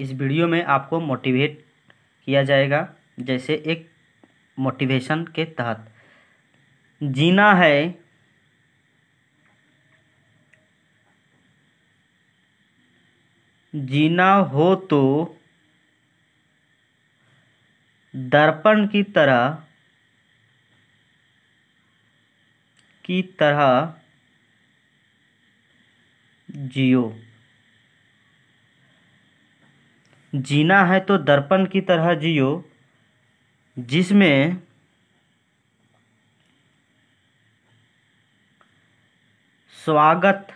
इस वीडियो में आपको मोटिवेट किया जाएगा जैसे एक मोटिवेशन के तहत जीना है जीना हो तो दर्पण की तरह की तरह जियो जीना है तो दर्पण की तरह जियो जिसमें स्वागत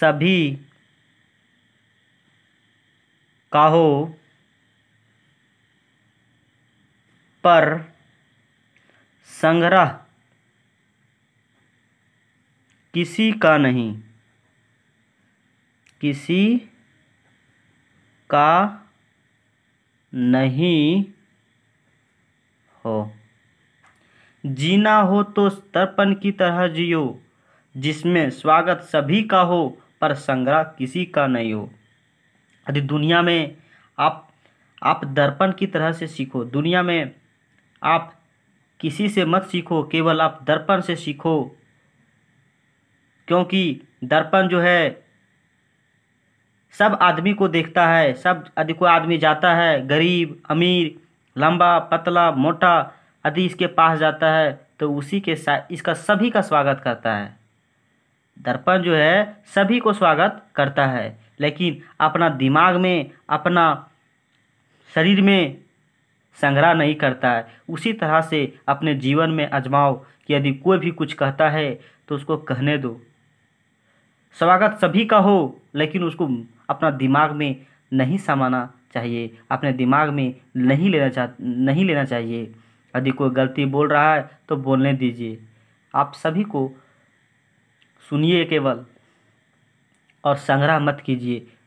सभी का हो पर संग्रह किसी का नहीं किसी का नहीं हो जीना हो तो तर्पण की तरह जियो जिसमें स्वागत सभी का हो पर संग्रह किसी का नहीं हो यदि दुनिया में आप आप दर्पण की तरह से सीखो दुनिया में आप किसी से मत सीखो केवल आप दर्पण से सीखो क्योंकि दर्पण जो है सब आदमी को देखता है सब आदि को आदमी जाता है गरीब अमीर लंबा पतला मोटा आदि इसके पास जाता है तो उसी के साथ इसका सभी का स्वागत करता है दर्पण जो है सभी को स्वागत करता है लेकिन अपना दिमाग में अपना शरीर में संग्रह नहीं करता है उसी तरह से अपने जीवन में आजमाओ कि यदि कोई भी कुछ कहता है तो उसको कहने दो स्वागत सभी का हो लेकिन उसको अपना दिमाग में नहीं समाना चाहिए अपने दिमाग में नहीं लेना चाह नहीं लेना चाहिए यदि कोई गलती बोल रहा है तो बोलने दीजिए आप सभी को सुनिए केवल और संग्रह मत कीजिए